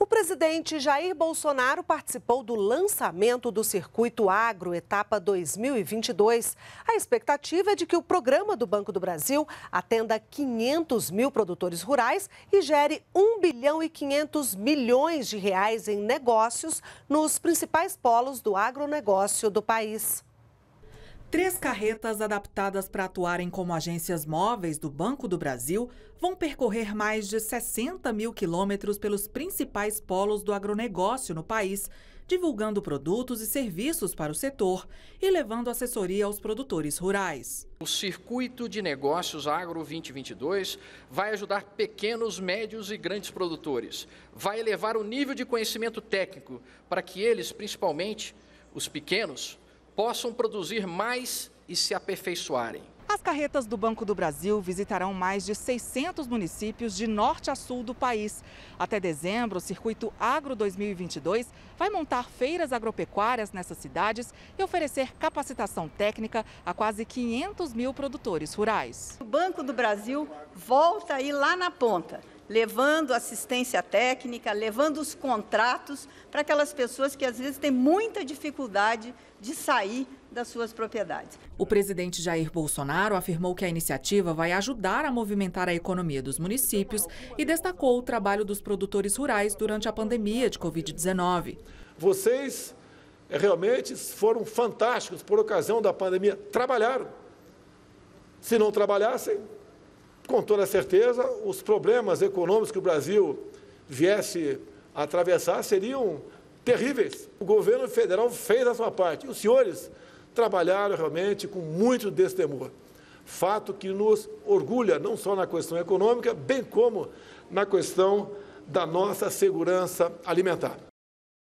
O presidente Jair Bolsonaro participou do lançamento do Circuito Agro Etapa 2022. A expectativa é de que o programa do Banco do Brasil atenda 500 mil produtores rurais e gere 1 bilhão e 500 milhões de reais em negócios nos principais polos do agronegócio do país. Três carretas adaptadas para atuarem como agências móveis do Banco do Brasil vão percorrer mais de 60 mil quilômetros pelos principais polos do agronegócio no país, divulgando produtos e serviços para o setor e levando assessoria aos produtores rurais. O Circuito de Negócios Agro 2022 vai ajudar pequenos, médios e grandes produtores. Vai elevar o nível de conhecimento técnico para que eles, principalmente os pequenos, possam produzir mais e se aperfeiçoarem. As carretas do Banco do Brasil visitarão mais de 600 municípios de norte a sul do país. Até dezembro, o Circuito Agro 2022 vai montar feiras agropecuárias nessas cidades e oferecer capacitação técnica a quase 500 mil produtores rurais. O Banco do Brasil volta aí lá na ponta levando assistência técnica, levando os contratos para aquelas pessoas que às vezes têm muita dificuldade de sair das suas propriedades. O presidente Jair Bolsonaro afirmou que a iniciativa vai ajudar a movimentar a economia dos municípios e destacou o trabalho dos produtores rurais durante a pandemia de Covid-19. Vocês eh, realmente foram fantásticos por ocasião da pandemia. Trabalharam. Se não trabalhassem, com toda certeza, os problemas econômicos que o Brasil viesse a atravessar seriam terríveis. O governo federal fez a sua parte. os senhores trabalharam realmente com muito destemor. Fato que nos orgulha, não só na questão econômica, bem como na questão da nossa segurança alimentar.